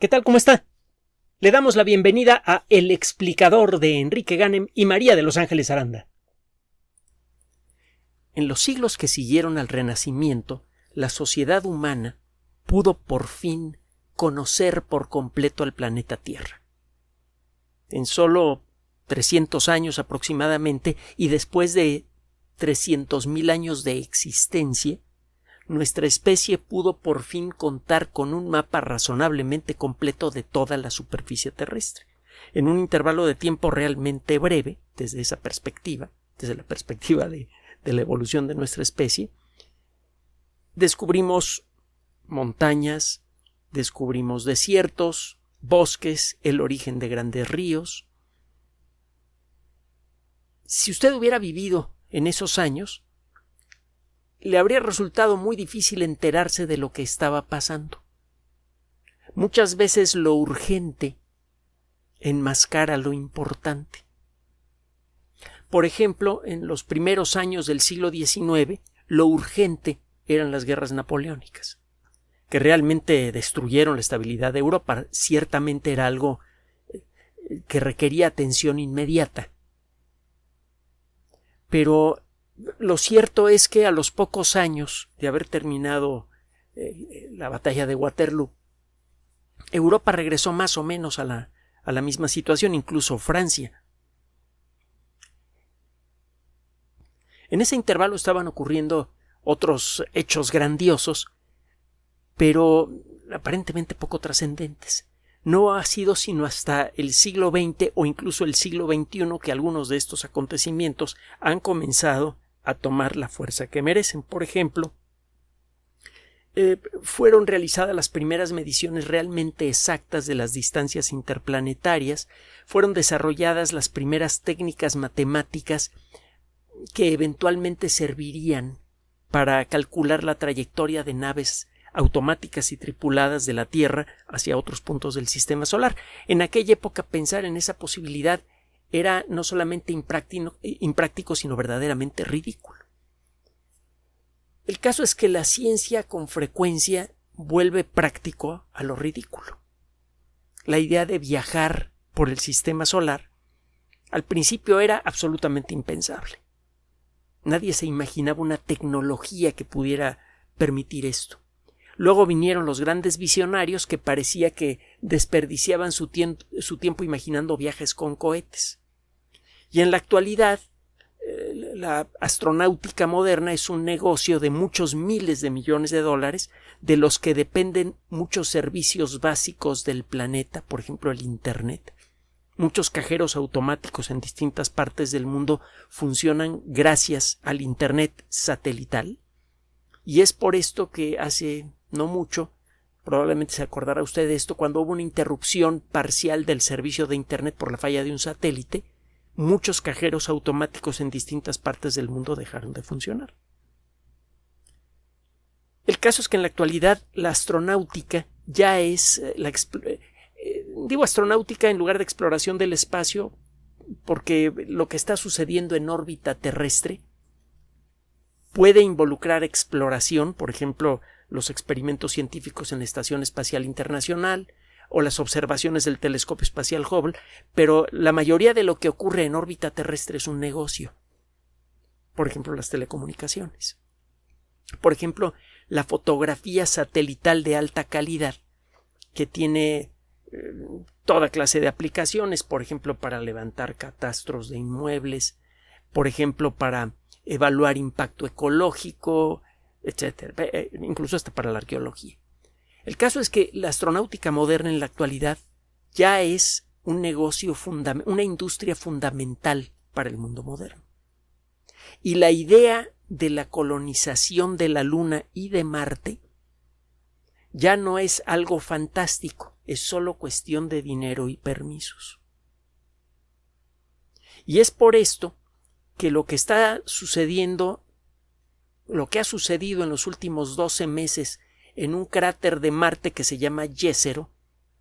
¿Qué tal? ¿Cómo está? Le damos la bienvenida a El explicador de Enrique Ganem y María de Los Ángeles Aranda. En los siglos que siguieron al Renacimiento, la sociedad humana pudo por fin conocer por completo al planeta Tierra. En solo 300 años aproximadamente y después de 300.000 años de existencia, nuestra especie pudo por fin contar con un mapa razonablemente completo de toda la superficie terrestre. En un intervalo de tiempo realmente breve, desde esa perspectiva, desde la perspectiva de, la evolución de nuestra especie, descubrimos montañas, descubrimos desiertos, bosques, el origen de grandes ríos. Si usted hubiera vivido en esos años, le habría resultado muy difícil enterarse de lo que estaba pasando. Muchas veces lo urgente enmascara lo importante. Por ejemplo, en los primeros años del siglo XIX, lo urgente eran las guerras napoleónicas, que realmente destruyeron la estabilidad de Europa. Ciertamente era algo eh, que requería atención inmediata. Pero lo cierto es que a los pocos años de haber terminado eh, eh, la batalla de Waterloo, Europa regresó más o menos a la, a la misma situación, incluso Francia. En ese intervalo estaban ocurriendo otros hechos grandiosos, pero aparentemente poco trascendentes. No ha sido sino hasta el siglo XX o incluso el siglo XXI que algunos de estos acontecimientos han comenzado a tomar la fuerza que merecen. Por ejemplo, eh, fueron realizadas las primeras mediciones realmente exactas de las distancias interplanetarias, fueron desarrolladas las primeras técnicas matemáticas que eventualmente servirían para calcular la trayectoria de naves automáticas y tripuladas de la Tierra hacia otros puntos del sistema solar. En aquella época pensar en esa posibilidad era no solamente eh, impráctico, sino verdaderamente ridículo. El caso es que la ciencia con frecuencia vuelve práctico a lo ridículo. La idea de viajar por el sistema solar al principio era absolutamente impensable. Nadie se imaginaba una tecnología que pudiera permitir esto. Luego vinieron los grandes visionarios que parecía que desperdiciaban su, su tiempo imaginando viajes con cohetes. Y en la actualidad, eh, la astronáutica moderna es un negocio de muchos miles de millones de dólares de los que dependen muchos servicios básicos del planeta, por ejemplo el Internet. Muchos cajeros automáticos en distintas partes del mundo funcionan gracias al Internet satelital. Y es por esto que hace no mucho, probablemente se acordará usted de esto, cuando hubo una interrupción parcial del servicio de Internet por la falla de un satélite, muchos cajeros automáticos en distintas partes del mundo dejaron de funcionar. El caso es que en la actualidad la astronáutica ya es eh, la eh, digo astronáutica en lugar de exploración del espacio porque lo que está sucediendo en órbita terrestre puede involucrar exploración, por ejemplo, los experimentos científicos en la Estación Espacial Internacional, o las observaciones del telescopio espacial Hubble, pero la mayoría de lo que ocurre en órbita terrestre es un negocio. Por ejemplo, las telecomunicaciones. Por ejemplo, la fotografía satelital de alta calidad, que tiene eh, toda clase de aplicaciones, por ejemplo, para levantar catastros de inmuebles, por ejemplo, para evaluar impacto ecológico, etcétera, eh, incluso hasta para la arqueología. El caso es que la astronáutica moderna en la actualidad ya es un negocio, una industria fundamental para el mundo moderno. Y la idea de la colonización de la Luna y de Marte ya no es algo fantástico, es solo cuestión de dinero y permisos. Y es por esto que lo que está sucediendo, lo que ha sucedido en los últimos 12 meses en un cráter de Marte que se llama Yesero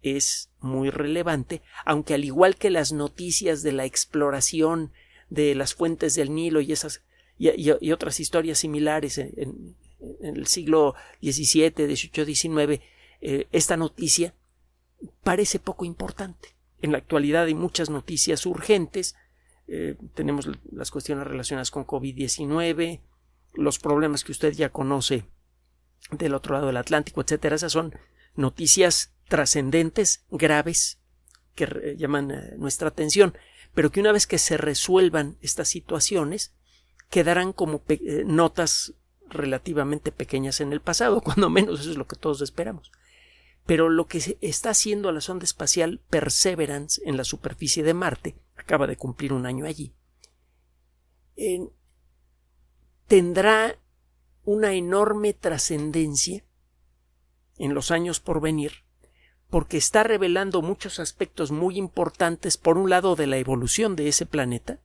es muy relevante, aunque al igual que las noticias de la exploración de las fuentes del Nilo y esas y, otras historias similares en, el siglo XVII, XVIII, XIX, esta noticia parece poco importante. En la actualidad hay muchas noticias urgentes. Eh, tenemos las cuestiones relacionadas con COVID-19, los problemas que usted ya conoce del otro lado del Atlántico, etcétera. Esas son noticias trascendentes, graves, que eh, llaman eh, nuestra atención, pero que una vez que se resuelvan estas situaciones, quedarán como eh, notas relativamente pequeñas en el pasado, cuando menos eso es lo que todos esperamos. Pero lo que está haciendo la sonda espacial Perseverance en la superficie de Marte, acaba de cumplir un año allí, tendrá una enorme trascendencia en los años por venir, porque está revelando muchos aspectos muy importantes, por un lado, de la evolución de ese planeta,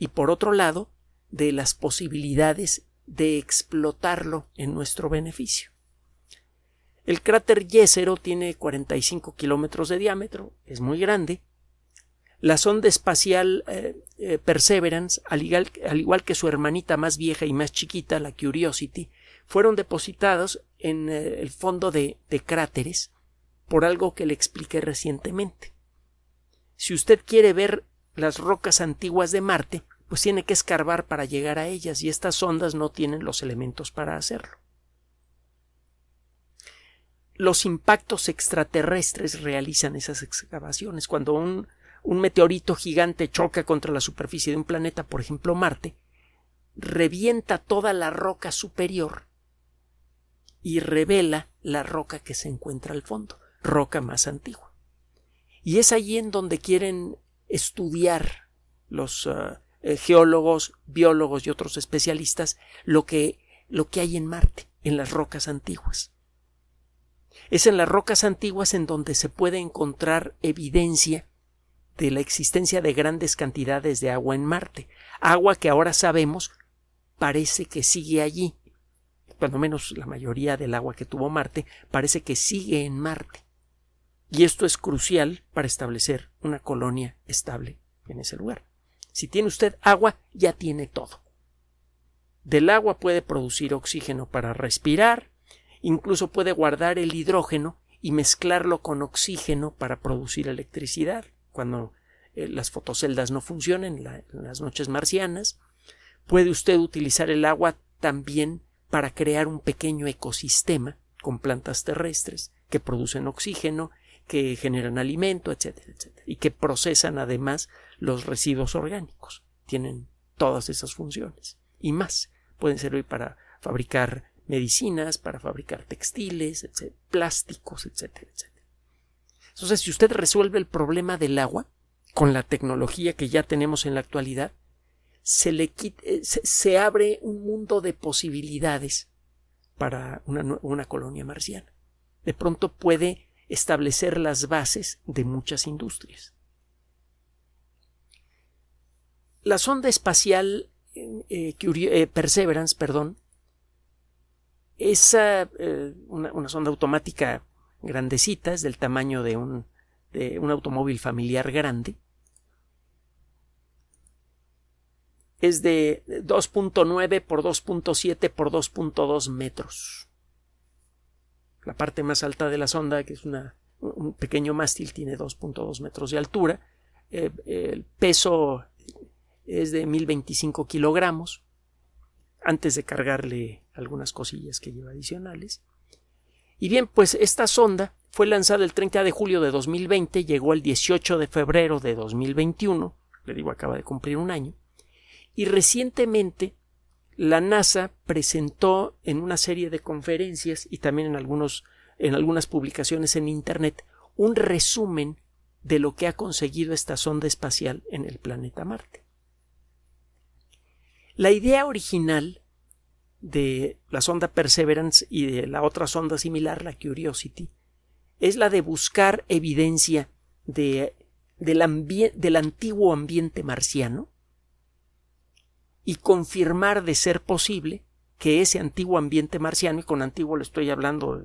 y por otro lado, de las posibilidades de explotarlo en nuestro beneficio. El cráter Yesero tiene 45 kilómetros de diámetro, es muy grande, la sonda espacial eh, eh, Perseverance, al igual, que su hermanita más vieja y más chiquita, la Curiosity, fueron depositados en eh, el fondo de, de cráteres por algo que le expliqué recientemente. Si usted quiere ver las rocas antiguas de Marte, pues tiene que escarbar para llegar a ellas y estas sondas no tienen los elementos para hacerlo. Los impactos extraterrestres realizan esas excavaciones. Cuando un un meteorito gigante choca contra la superficie de un planeta, por ejemplo Marte, revienta toda la roca superior y revela la roca que se encuentra al fondo, roca más antigua. Y es allí en donde quieren estudiar los uh, eh, geólogos, biólogos y otros especialistas lo que, lo que hay en Marte, en las rocas antiguas. Es en las rocas antiguas en donde se puede encontrar evidencia de la existencia de grandes cantidades de agua en Marte, agua que ahora sabemos parece que sigue allí, cuando menos la mayoría del agua que tuvo Marte parece que sigue en Marte. Y esto es crucial para establecer una colonia estable en ese lugar. Si tiene usted agua, ya tiene todo. Del agua puede producir oxígeno para respirar, incluso puede guardar el hidrógeno y mezclarlo con oxígeno para producir electricidad cuando eh, las fotoceldas no funcionen en las noches marcianas. Puede usted utilizar el agua también para crear un pequeño ecosistema con plantas terrestres que producen oxígeno, que generan alimento, etcétera, etcétera, y que procesan además los residuos orgánicos. Tienen todas esas funciones y más. Pueden servir para fabricar medicinas, para fabricar textiles, plásticos, etcétera, etcétera. Entonces, si usted resuelve el problema del agua con la tecnología que ya tenemos en la actualidad, se, le eh, se, abre un mundo de posibilidades para una, colonia marciana. De pronto puede establecer las bases de muchas industrias. La sonda espacial eh, eh, Perseverance, perdón, es una, una, sonda automática grandecitas, del tamaño de un, de un automóvil familiar grande. Es de 2.9 por 2.7 por 2.2 metros. La parte más alta de la sonda, que es un pequeño mástil, tiene 2.2 metros de altura. Eh, el peso es de 1025 kilogramos antes de cargarle algunas cosillas que lleva adicionales. Y bien, pues esta sonda fue lanzada el 30 de julio de 2020, llegó el 18 de febrero de 2021, le digo acaba de cumplir un año, y recientemente la NASA presentó en una serie de conferencias y también en, algunos, en algunas publicaciones en Internet un resumen de lo que ha conseguido esta sonda espacial en el planeta Marte. La idea original de la sonda Perseverance y de la otra sonda similar, la Curiosity, es la de buscar evidencia de, del, antiguo ambiente marciano y confirmar de ser posible que ese antiguo ambiente marciano, y con antiguo le estoy hablando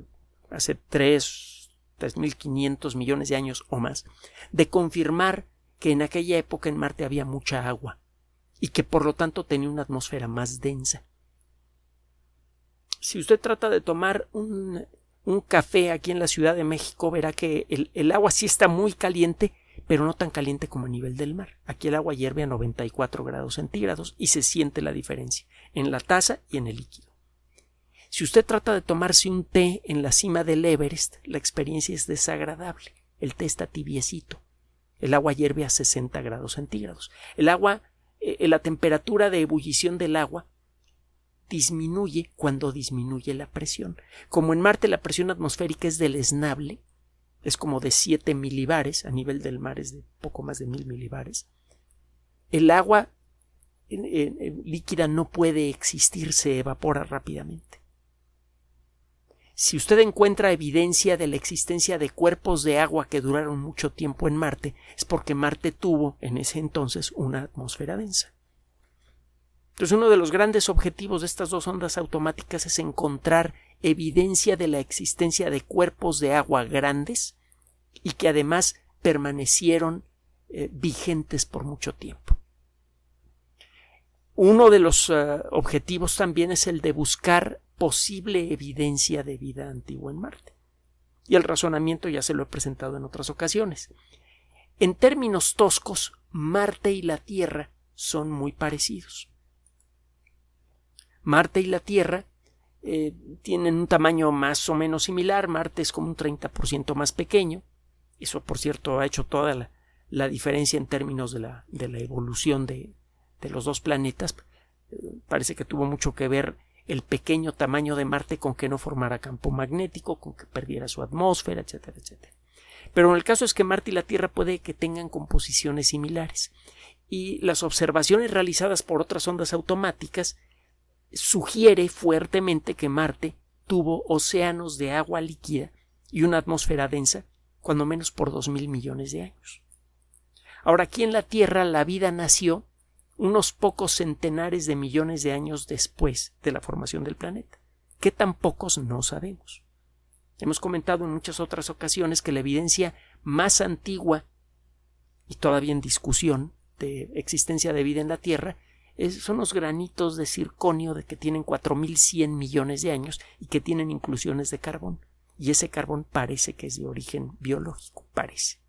hace 3.500 millones de años o más, de confirmar que en aquella época en Marte había mucha agua y que por lo tanto tenía una atmósfera más densa si usted trata de tomar un, un, café aquí en la Ciudad de México, verá que el, agua sí está muy caliente, pero no tan caliente como a nivel del mar. Aquí el agua hierve a 94 grados centígrados y se siente la diferencia en la taza y en el líquido. Si usted trata de tomarse un té en la cima del Everest, la experiencia es desagradable. El té está tibiecito. El agua hierve a 60 grados centígrados. El agua, eh, la temperatura de ebullición del agua disminuye cuando disminuye la presión. Como en Marte la presión atmosférica es deleznable, es como de 7 milibares, a nivel del mar es de poco más de mil milibares, el agua eh, eh, eh, líquida no puede existir, se evapora rápidamente. Si usted encuentra evidencia de la existencia de cuerpos de agua que duraron mucho tiempo en Marte, es porque Marte tuvo en ese entonces una atmósfera densa. Entonces uno de los grandes objetivos de estas dos ondas automáticas es encontrar evidencia de la existencia de cuerpos de agua grandes y que además permanecieron eh, vigentes por mucho tiempo. Uno de los eh, objetivos también es el de buscar posible evidencia de vida antigua en Marte. Y el razonamiento ya se lo he presentado en otras ocasiones. En términos toscos, Marte y la Tierra son muy parecidos. Marte y la Tierra eh, tienen un tamaño más o menos similar, Marte es como un 30% más pequeño, eso por cierto ha hecho toda la, diferencia en términos de la, evolución de, los dos planetas, eh, parece que tuvo mucho que ver el pequeño tamaño de Marte con que no formara campo magnético, con que perdiera su atmósfera, etcétera, etcétera. Pero el caso es que Marte y la Tierra puede que tengan composiciones similares y las observaciones realizadas por otras ondas automáticas sugiere fuertemente que Marte tuvo océanos de agua líquida y una atmósfera densa, cuando menos por dos mil millones de años. Ahora, aquí en la Tierra la vida nació unos pocos centenares de millones de años después de la formación del planeta. ¿Qué tan pocos no sabemos? Hemos comentado en muchas otras ocasiones que la evidencia más antigua y todavía en discusión de existencia de vida en la Tierra son los granitos de circonio de que tienen 4.100 millones de años y que tienen inclusiones de carbón. Y ese carbón parece que es de origen biológico, parece.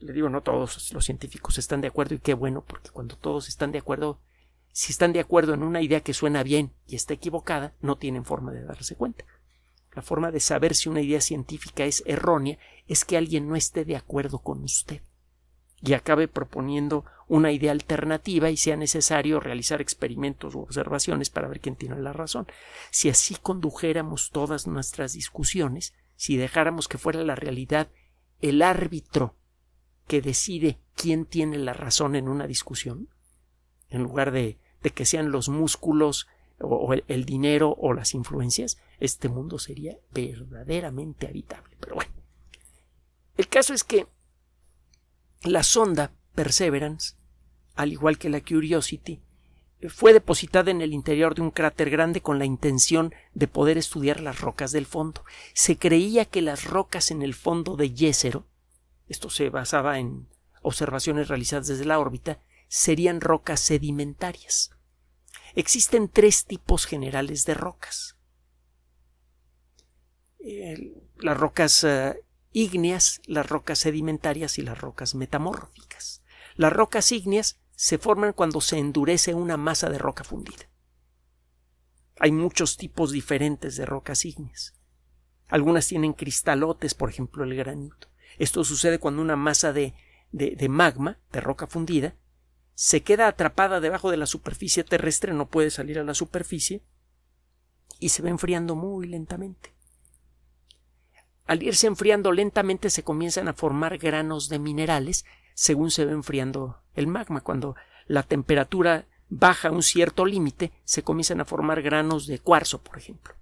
Le digo, no todos los científicos están de acuerdo y qué bueno, porque cuando todos están de acuerdo, si están de acuerdo en una idea que suena bien y está equivocada, no tienen forma de darse cuenta. La forma de saber si una idea científica es errónea es que alguien no esté de acuerdo con usted y acabe proponiendo una idea alternativa y sea necesario realizar experimentos u observaciones para ver quién tiene la razón. Si así condujéramos todas nuestras discusiones, si dejáramos que fuera la realidad el árbitro que decide quién tiene la razón en una discusión, en lugar de, de que sean los músculos o, el dinero o las influencias, este mundo sería verdaderamente habitable. Pero bueno, el caso es que la sonda Perseverance al igual que la Curiosity, eh, fue depositada en el interior de un cráter grande con la intención de poder estudiar las rocas del fondo. Se creía que las rocas en el fondo de Yesero, esto se basaba en observaciones realizadas desde la órbita, serían rocas sedimentarias. Existen tres tipos generales de rocas. Las rocas eh, ígneas, las rocas sedimentarias y las rocas metamórficas. Las rocas ígneas se forman cuando se endurece una masa de roca fundida. Hay muchos tipos diferentes de rocas ígneas. Algunas tienen cristalotes, por ejemplo el granito. Esto sucede cuando una masa de, de, magma, de roca fundida, se queda atrapada debajo de la superficie terrestre, no puede salir a la superficie, y se va enfriando muy lentamente. Al irse enfriando lentamente se comienzan a formar granos de minerales según se va enfriando el magma. Cuando la temperatura baja un cierto límite, se comienzan a formar granos de cuarzo, por ejemplo.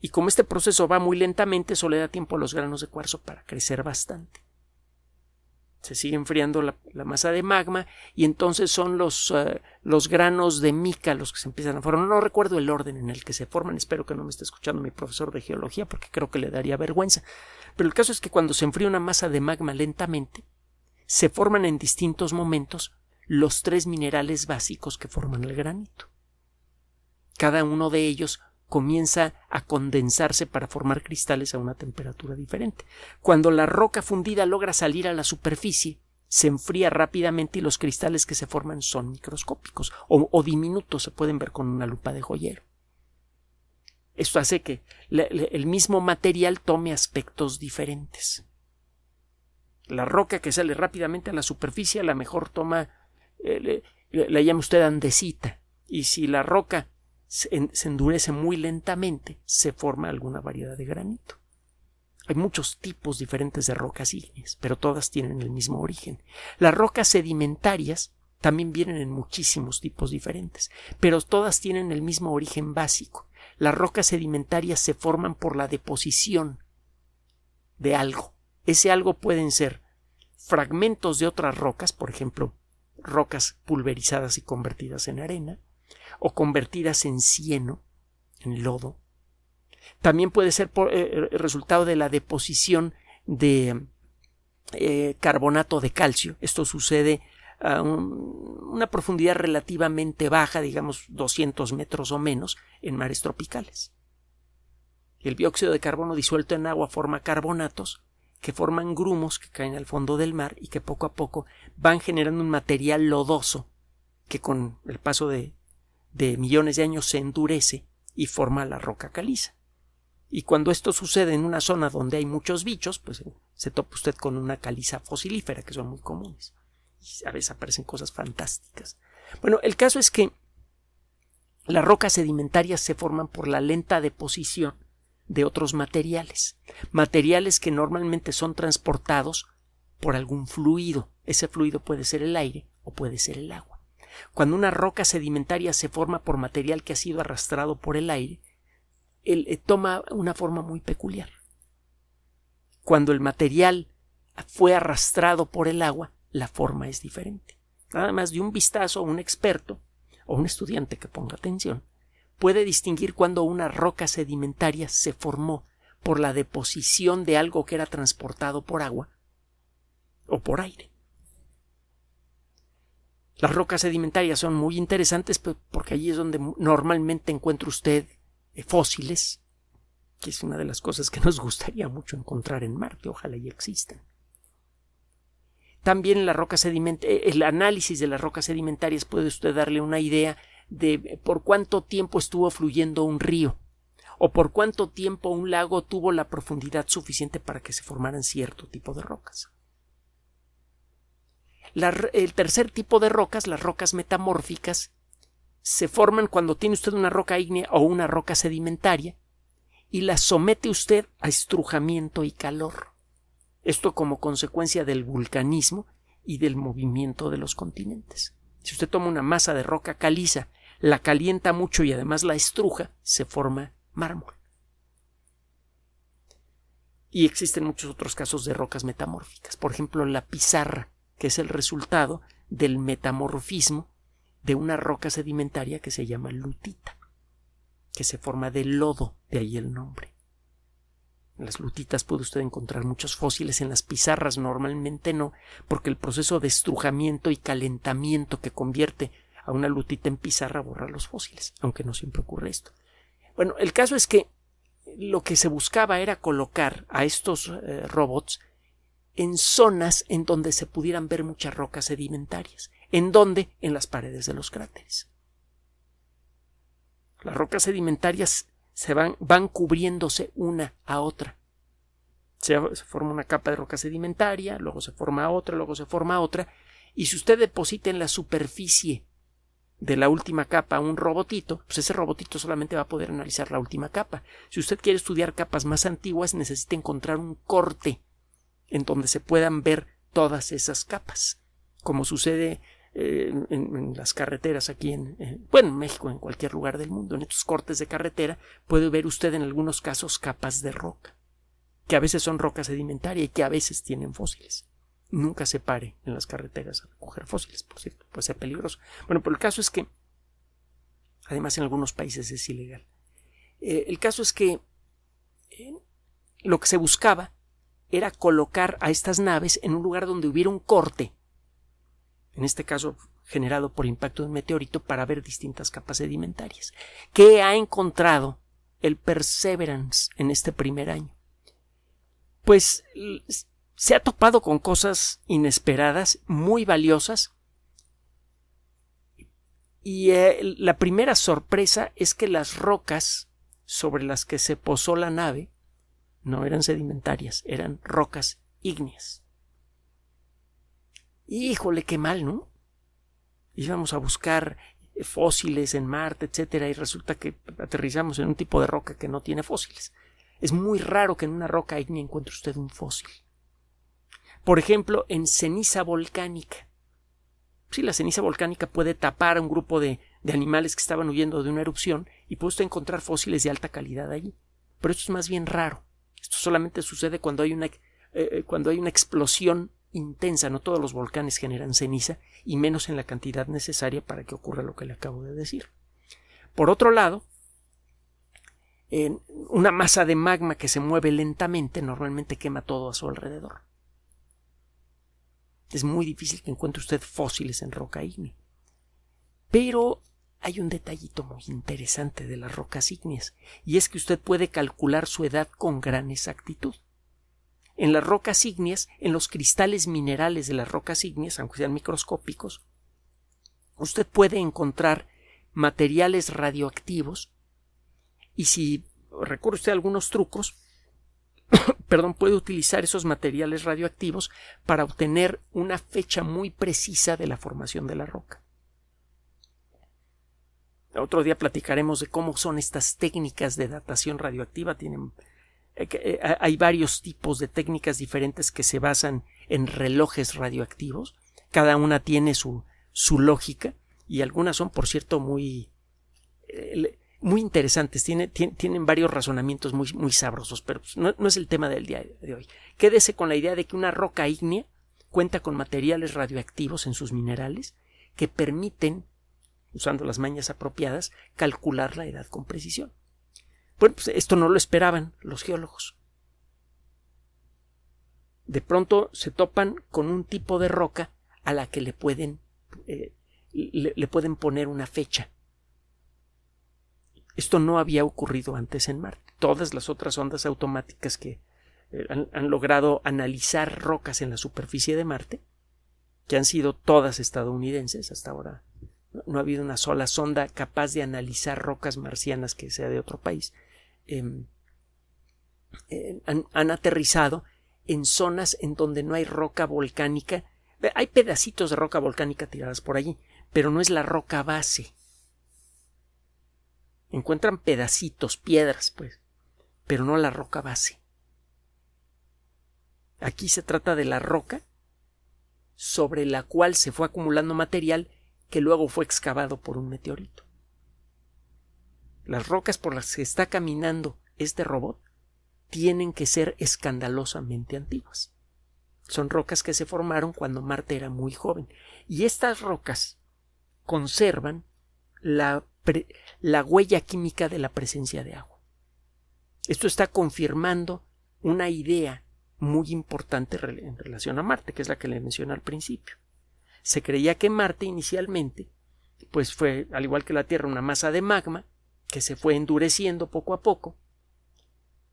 Y como este proceso va muy lentamente, eso le da tiempo a los granos de cuarzo para crecer bastante. Se sigue enfriando la, masa de magma y entonces son los, eh, los granos de mica los que se empiezan a formar. No recuerdo el orden en el que se forman, espero que no me esté escuchando mi profesor de geología porque creo que le daría vergüenza. Pero el caso es que cuando se enfría una masa de magma lentamente, se forman en distintos momentos los tres minerales básicos que forman el granito. Cada uno de ellos comienza a condensarse para formar cristales a una temperatura diferente. Cuando la roca fundida logra salir a la superficie, se enfría rápidamente y los cristales que se forman son microscópicos o, diminutos, se pueden ver con una lupa de joyero. Esto hace que el mismo material tome aspectos diferentes la roca que sale rápidamente a la superficie, a la mejor toma, eh, la llama usted andesita. Y si la roca se, se endurece muy lentamente, se forma alguna variedad de granito. Hay muchos tipos diferentes de rocas ígneas, pero todas tienen el mismo origen. Las rocas sedimentarias también vienen en muchísimos tipos diferentes, pero todas tienen el mismo origen básico. Las rocas sedimentarias se forman por la deposición de algo ese algo pueden ser fragmentos de otras rocas, por ejemplo, rocas pulverizadas y convertidas en arena, o convertidas en cieno, en lodo. También puede ser eh, eh, resultado de la deposición de eh, carbonato de calcio. Esto sucede a una profundidad relativamente baja, digamos 200 metros o menos, en mares tropicales. El dióxido de carbono disuelto en agua forma carbonatos que forman grumos que caen al fondo del mar y que poco a poco van generando un material lodoso que con el paso de, de millones de años se endurece y forma la roca caliza. Y cuando esto sucede en una zona donde hay muchos bichos, pues eh, se topa usted con una caliza fosilífera, que son muy comunes. Y a veces aparecen cosas fantásticas. Bueno, el caso es que las rocas sedimentarias se forman por la lenta deposición de otros materiales, materiales que normalmente son transportados por algún fluido. Ese fluido puede ser el aire o puede ser el agua. Cuando una roca sedimentaria se forma por material que ha sido arrastrado por el aire, eh, toma una forma muy peculiar. Cuando el material fue arrastrado por el agua, la forma es diferente. Nada más de un vistazo a un experto o un estudiante que ponga atención, puede distinguir cuando una roca sedimentaria se formó por la deposición de algo que era transportado por agua o por aire. Las rocas sedimentarias son muy interesantes porque allí es donde normalmente encuentra usted eh, fósiles, que es una de las cosas que nos gustaría mucho encontrar en Marte, ojalá y existan. También eh, el análisis de las rocas sedimentarias puede usted darle una idea de por cuánto tiempo estuvo fluyendo un río o por cuánto tiempo un lago tuvo la profundidad suficiente para que se formaran cierto tipo de rocas. el tercer tipo de rocas, las rocas metamórficas, se forman cuando tiene usted una roca ígnea o una roca sedimentaria y la somete usted a estrujamiento y calor. Esto como consecuencia del vulcanismo y del movimiento de los continentes. Si usted toma una masa de roca caliza, la calienta mucho y además la estruja, se forma mármol. Y existen muchos otros casos de rocas metamórficas. Por ejemplo, la pizarra, que es el resultado del metamorfismo de una roca sedimentaria que se llama lutita, que se forma de lodo, de ahí el nombre. En las lutitas puede usted encontrar muchos fósiles, en las pizarras normalmente no, porque el proceso de estrujamiento y calentamiento que convierte a una lutita en pizarra borra los fósiles, aunque no siempre ocurre esto. Bueno, el caso es que lo que se buscaba era colocar a estos eh, robots en zonas en donde se pudieran ver muchas rocas sedimentarias. ¿En donde En las paredes de los cráteres. Las rocas sedimentarias se van, van cubriéndose una a otra. Se, se forma una capa de roca sedimentaria, luego se forma otra, luego se forma otra, y si usted deposita en la superficie de la última capa un robotito, pues ese robotito solamente va a poder analizar la última capa. Si usted quiere estudiar capas más antiguas, necesita encontrar un corte en donde se puedan ver todas esas capas, como sucede eh, en, las carreteras aquí en, bueno, en México, en cualquier lugar del mundo, en estos cortes de carretera, puede ver usted en algunos casos capas de roca, que a veces son roca sedimentaria y que a veces tienen fósiles. Nunca se pare en las carreteras a recoger fósiles, por cierto, puede ser peligroso. Bueno, pero el caso es que, además en algunos países es ilegal. Eh, el caso es que eh, lo que se buscaba era colocar a estas naves en un lugar donde hubiera un corte en este caso generado por impacto de un meteorito, para ver distintas capas sedimentarias. ¿Qué ha encontrado el Perseverance en este primer año? Pues se ha topado con cosas inesperadas, muy valiosas, y eh, la primera sorpresa es que las rocas sobre las que se posó la nave no eran sedimentarias, eran rocas ígneas híjole, qué mal, ¿no? Íbamos a buscar fósiles en Marte, etcétera, y resulta que aterrizamos en un tipo de roca que no tiene fósiles. Es muy raro que en una roca ni encuentre usted un fósil. Por ejemplo, en ceniza volcánica. Sí, la ceniza volcánica puede tapar a un grupo de, animales que estaban huyendo de una erupción y puede usted encontrar fósiles de alta calidad allí. Pero esto es más bien raro. Esto solamente sucede cuando hay una, eh, eh, cuando hay una explosión intensa, no todos los volcanes generan ceniza y menos en la cantidad necesaria para que ocurra lo que le acabo de decir. Por otro lado, en una masa de magma que se mueve lentamente normalmente quema todo a su alrededor. Es muy difícil que encuentre usted fósiles en roca ígnea. Pero hay un detallito muy interesante de las rocas ígneas, y es que usted puede calcular su edad con gran exactitud en las rocas ígneas, en los cristales minerales de las rocas ígneas, aunque sean microscópicos, usted puede encontrar materiales radioactivos y si recurre usted a algunos trucos, perdón, puede utilizar esos materiales radioactivos para obtener una fecha muy precisa de la formación de la roca. Otro día platicaremos de cómo son estas técnicas de datación radioactiva, tienen eh, eh, hay varios tipos de técnicas diferentes que se basan en relojes radioactivos. Cada una tiene su, lógica y algunas son, por cierto, muy, eh, muy interesantes. tienen varios razonamientos muy, muy sabrosos, pero pues, no, no, es el tema del día de hoy. Quédese con la idea de que una roca ígnea cuenta con materiales radioactivos en sus minerales que permiten, usando las mañas apropiadas, calcular la edad con precisión. Bueno, pues esto no lo esperaban los geólogos. De pronto se topan con un tipo de roca a la que le pueden, eh, le, pueden poner una fecha. Esto no había ocurrido antes en Marte. Todas las otras ondas automáticas que eh, han, logrado analizar rocas en la superficie de Marte, que han sido todas estadounidenses hasta ahora, no ha habido una sola sonda capaz de analizar rocas marcianas que sea de otro país. Em, eh, han, han aterrizado en zonas en donde no hay roca volcánica. Hay pedacitos de roca volcánica tiradas por allí, pero no es la roca base. Encuentran pedacitos, piedras, pues, pero no la roca base. Aquí se trata de la roca sobre la cual se fue acumulando material que luego fue excavado por un meteorito. Las rocas por las que está caminando este robot tienen que ser escandalosamente antiguas. Son rocas que se formaron cuando Marte era muy joven. Y estas rocas conservan la, huella química de la presencia de agua. Esto está confirmando una idea muy importante en relación a Marte, que es la que le mencioné al principio. Se creía que Marte inicialmente, pues fue, al igual que la Tierra, una masa de magma, que se fue endureciendo poco a poco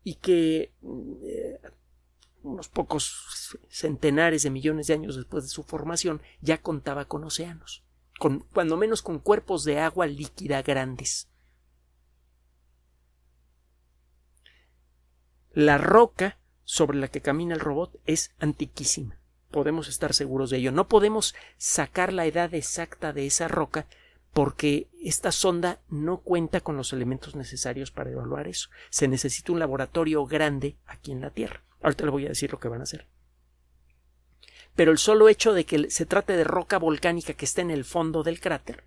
y que mm, eh, unos pocos centenares de millones de años después de su formación ya contaba con océanos, con, cuando menos con cuerpos de agua líquida grandes. La roca sobre la que camina el robot es antiquísima. Podemos estar seguros de ello. No podemos sacar la edad exacta de esa roca porque esta sonda no cuenta con los elementos necesarios para evaluar eso. Se necesita un laboratorio grande aquí en la Tierra. Ahorita les voy a decir lo que van a hacer. Pero el solo hecho de que se trate de roca volcánica que está en el fondo del cráter,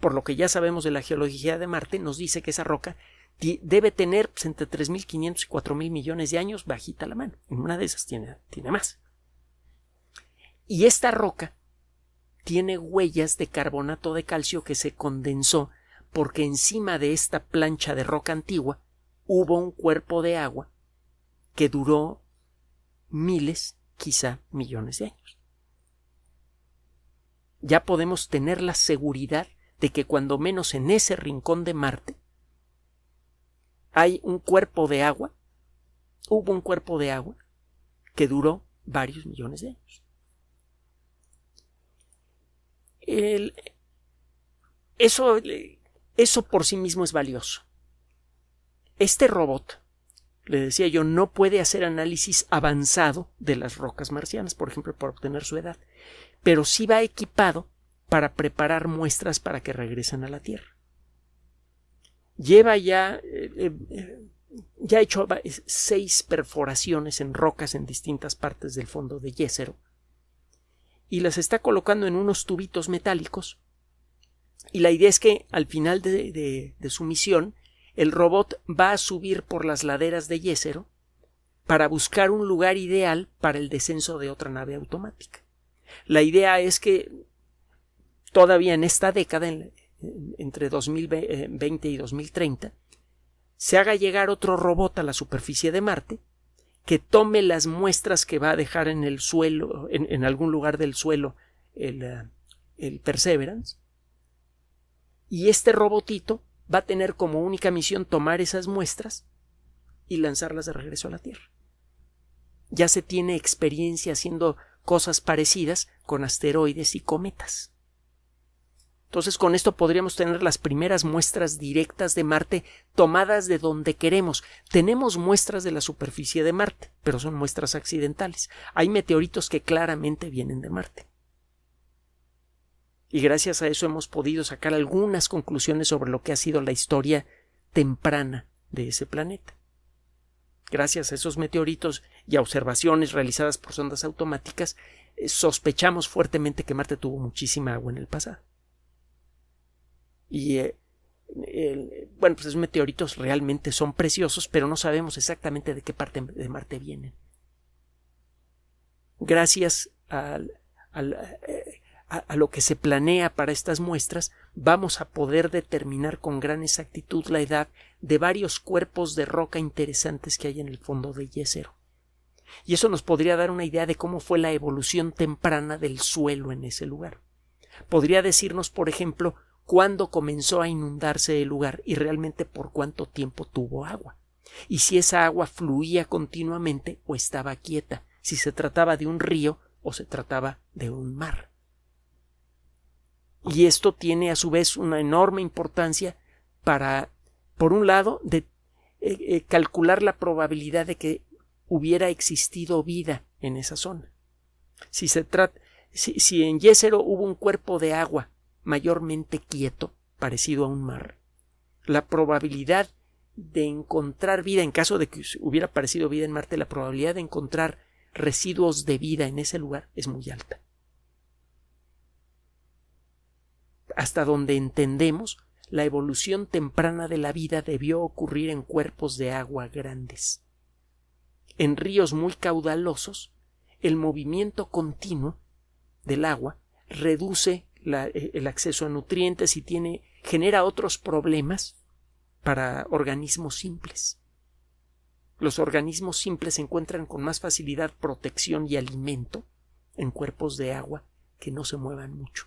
por lo que ya sabemos de la geología de Marte, nos dice que esa roca debe tener pues, entre 3.500 y 4.000 millones de años bajita la mano. En una de esas tiene, tiene más. Y esta roca tiene huellas de carbonato de calcio que se condensó porque encima de esta plancha de roca antigua hubo un cuerpo de agua que duró miles, quizá millones de años. Ya podemos tener la seguridad de que cuando menos en ese rincón de Marte hay un cuerpo de agua, hubo un cuerpo de agua que duró varios millones de años eso, eso por sí mismo es valioso. Este robot, le decía yo, no puede hacer análisis avanzado de las rocas marcianas, por ejemplo, para obtener su edad, pero sí va equipado para preparar muestras para que regresen a la Tierra. Lleva ya, eh, eh, ya ha hecho seis perforaciones en rocas en distintas partes del fondo de yesero y las está colocando en unos tubitos metálicos. Y la idea es que al final de, su misión, el robot va a subir por las laderas de Yesero para buscar un lugar ideal para el descenso de otra nave automática. La idea es que todavía en esta década, entre 2020 eh, y 2030, se haga llegar otro robot a la superficie de Marte que tome las muestras que va a dejar en el suelo, en, algún lugar del suelo, eh, el Perseverance. Y este robotito va a tener como única misión tomar esas muestras y lanzarlas de regreso a la Tierra. Ya se tiene experiencia haciendo cosas parecidas con asteroides y cometas. Entonces con esto podríamos tener las primeras muestras directas de Marte tomadas de donde queremos. Tenemos muestras de la superficie de Marte, pero son muestras accidentales. Hay meteoritos que claramente vienen de Marte. Y gracias a eso hemos podido sacar algunas conclusiones sobre lo que ha sido la historia temprana de ese planeta. Gracias a esos meteoritos y a observaciones realizadas por sondas automáticas, eh, sospechamos fuertemente que Marte tuvo muchísima agua en el pasado. Y eh, bueno, pues esos meteoritos realmente son preciosos, pero no sabemos exactamente de qué parte de Marte vienen. Gracias eh, a, lo que se planea para estas muestras, vamos a poder determinar con gran exactitud la edad de varios cuerpos de roca interesantes que hay en el fondo del yesero. Y eso nos podría dar una idea de cómo fue la evolución temprana del suelo en ese lugar. Podría decirnos, por ejemplo, cuándo comenzó a inundarse el lugar y realmente por cuánto tiempo tuvo agua, y si esa agua fluía continuamente o estaba quieta, si se trataba de un río o se trataba de un mar. Y esto tiene a su vez una enorme importancia para, por un lado, eh, eh, calcular la probabilidad de que hubiera existido vida en esa zona. Si si, en Yesero hubo un cuerpo de agua mayormente quieto, parecido a un mar, la probabilidad de encontrar vida, en caso de que hubiera aparecido vida en Marte, la probabilidad de encontrar residuos de vida en ese lugar es muy alta. Hasta donde entendemos, la evolución temprana de la vida debió ocurrir en cuerpos de agua grandes. En ríos muy caudalosos, el movimiento continuo del agua reduce eh, el acceso a nutrientes y tiene, genera otros problemas para organismos simples. Los organismos simples encuentran con más facilidad protección y alimento en cuerpos de agua que no se muevan mucho.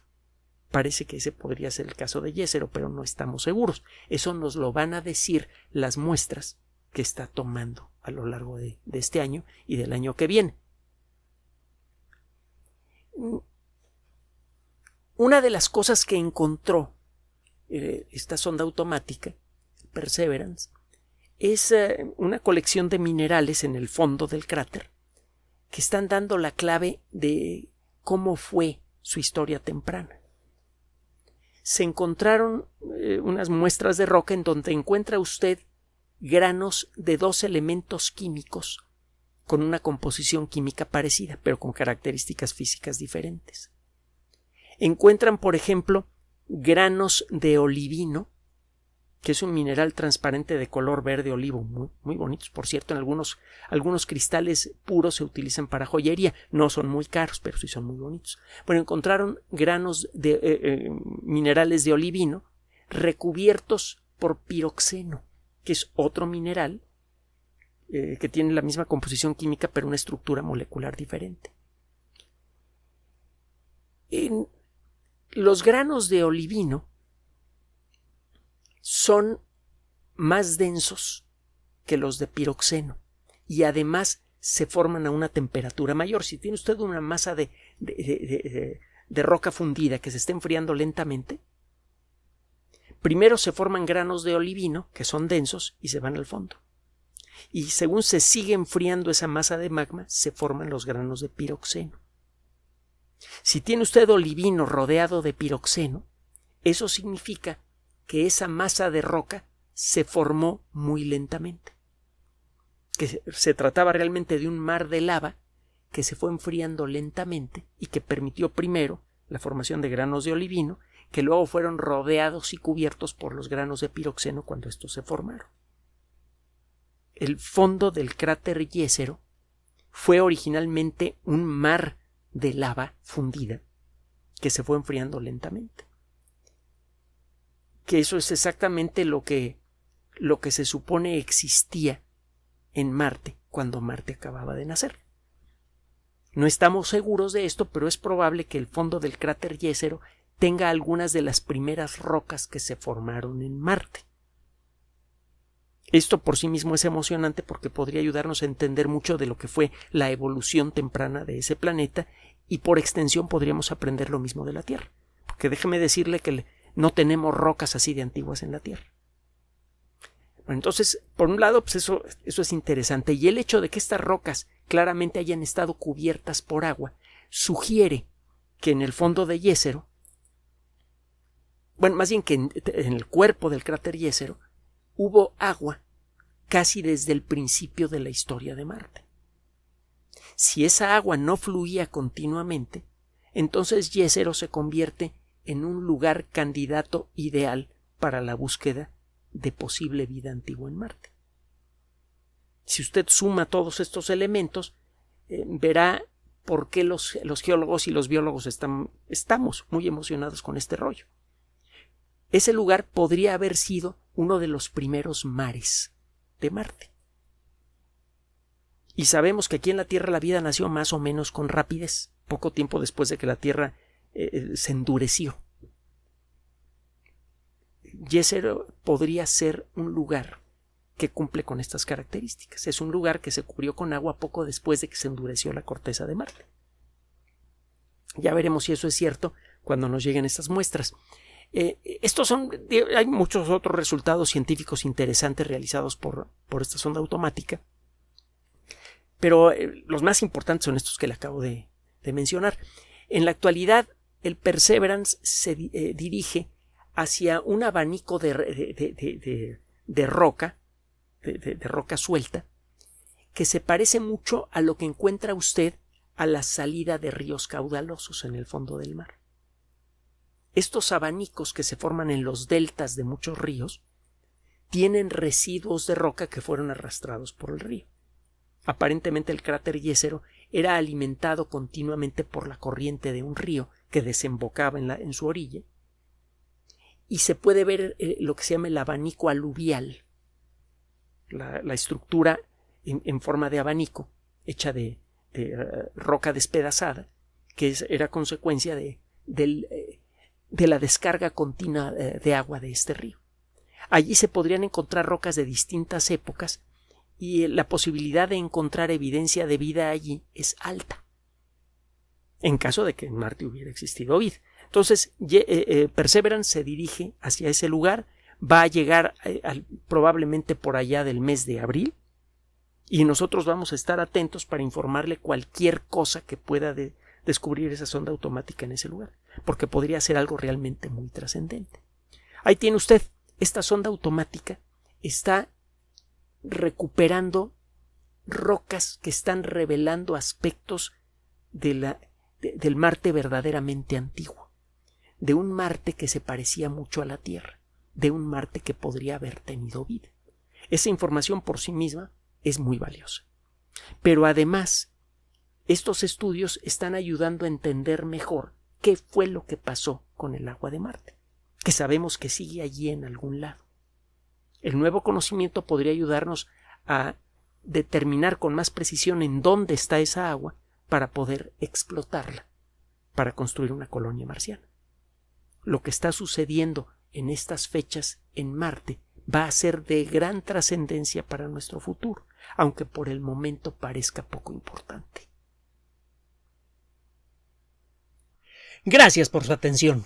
Parece que ese podría ser el caso de Yesero, pero no estamos seguros. Eso nos lo van a decir las muestras que está tomando a lo largo de, de este año y del año que viene una de las cosas que encontró eh, esta sonda automática, Perseverance, es eh, una colección de minerales en el fondo del cráter que están dando la clave de cómo fue su historia temprana. Se encontraron eh, unas muestras de roca en donde encuentra usted granos de dos elementos químicos con una composición química parecida, pero con características físicas diferentes encuentran, por ejemplo, granos de olivino, que es un mineral transparente de color verde olivo, muy, bonitos, por cierto, en algunos, algunos cristales puros se utilizan para joyería, no son muy caros, pero sí son muy bonitos. Bueno, encontraron granos de eh, eh, minerales de olivino recubiertos por piroxeno, que es otro mineral eh, que tiene la misma composición química pero una estructura molecular diferente. En, los granos de olivino son más densos que los de piroxeno y además se forman a una temperatura mayor. Si tiene usted una masa de, roca fundida que se está enfriando lentamente, primero se forman granos de olivino que son densos y se van al fondo. Y según se sigue enfriando esa masa de magma, se forman los granos de piroxeno. Si tiene usted olivino rodeado de piroxeno, eso significa que esa masa de roca se formó muy lentamente, que se trataba realmente de un mar de lava que se fue enfriando lentamente y que permitió primero la formación de granos de olivino, que luego fueron rodeados y cubiertos por los granos de piroxeno cuando estos se formaron. El fondo del cráter Yésero fue originalmente un mar de lava fundida que se fue enfriando lentamente. Que eso es exactamente lo que lo que se supone existía en Marte cuando Marte acababa de nacer. No estamos seguros de esto, pero es probable que el fondo del cráter Yésero tenga algunas de las primeras rocas que se formaron en Marte. Esto por sí mismo es emocionante porque podría ayudarnos a entender mucho de lo que fue la evolución temprana de ese planeta y por extensión podríamos aprender lo mismo de la Tierra, porque déjeme decirle que no tenemos rocas así de antiguas en la Tierra. entonces, por un lado, pues eso, eso es interesante, y el hecho de que estas rocas claramente hayan estado cubiertas por agua sugiere que en el fondo de Yésero, bueno, más bien que en el cuerpo del cráter Yésero, hubo agua casi desde el principio de la historia de Marte. Si esa agua no fluía continuamente, entonces Yesero se convierte en un lugar candidato ideal para la búsqueda de posible vida antigua en Marte. Si usted suma todos estos elementos, eh, verá por qué los, los, geólogos y los biólogos están, estamos muy emocionados con este rollo. Ese lugar podría haber sido uno de los primeros mares de Marte. Y sabemos que aquí en la Tierra la vida nació más o menos con rapidez, poco tiempo después de que la Tierra eh, eh, se endureció. Yesero podría ser un lugar que cumple con estas características. Es un lugar que se cubrió con agua poco después de que se endureció la corteza de Marte. Ya veremos si eso es cierto cuando nos lleguen estas muestras. Eh, estos son, hay muchos otros resultados científicos interesantes realizados por, por esta sonda automática pero eh, los más importantes son estos que le acabo de, mencionar. En la actualidad, el Perseverance se eh, dirige hacia un abanico de roca, de roca suelta, que se parece mucho a lo que encuentra usted a la salida de ríos caudalosos en el fondo del mar. Estos abanicos que se forman en los deltas de muchos ríos tienen residuos de roca que fueron arrastrados por el río. Aparentemente el cráter Yesero era alimentado continuamente por la corriente de un río que desembocaba en, en su orilla y se puede ver eh, lo que se llama el abanico aluvial, la, estructura en, forma de abanico hecha de, eh, roca despedazada que era consecuencia de, eh, de la descarga continua de agua de este río. Allí se podrían encontrar rocas de distintas épocas y la posibilidad de encontrar evidencia de vida allí es alta. En caso de que en Marte hubiera existido vida. Entonces, eh, eh, Perseverance se dirige hacia ese lugar, va a llegar eh, probablemente por allá del mes de abril, y nosotros vamos a estar atentos para informarle cualquier cosa que pueda descubrir esa sonda automática en ese lugar, porque podría ser algo realmente muy trascendente. Ahí tiene usted, esta sonda automática está recuperando rocas que están revelando aspectos del Marte verdaderamente antiguo, de un Marte que se parecía mucho a la Tierra, de un Marte que podría haber tenido vida. Esa información por sí misma es muy valiosa. Pero además, estos estudios están ayudando a entender mejor qué fue lo que pasó con el agua de Marte, que sabemos que sigue allí en algún lado. El nuevo conocimiento podría ayudarnos a determinar con más precisión en dónde está esa agua para poder explotarla, para construir una colonia marciana. Lo que está sucediendo en estas fechas en Marte va a ser de gran trascendencia para nuestro futuro, aunque por el momento parezca poco importante. Gracias por su atención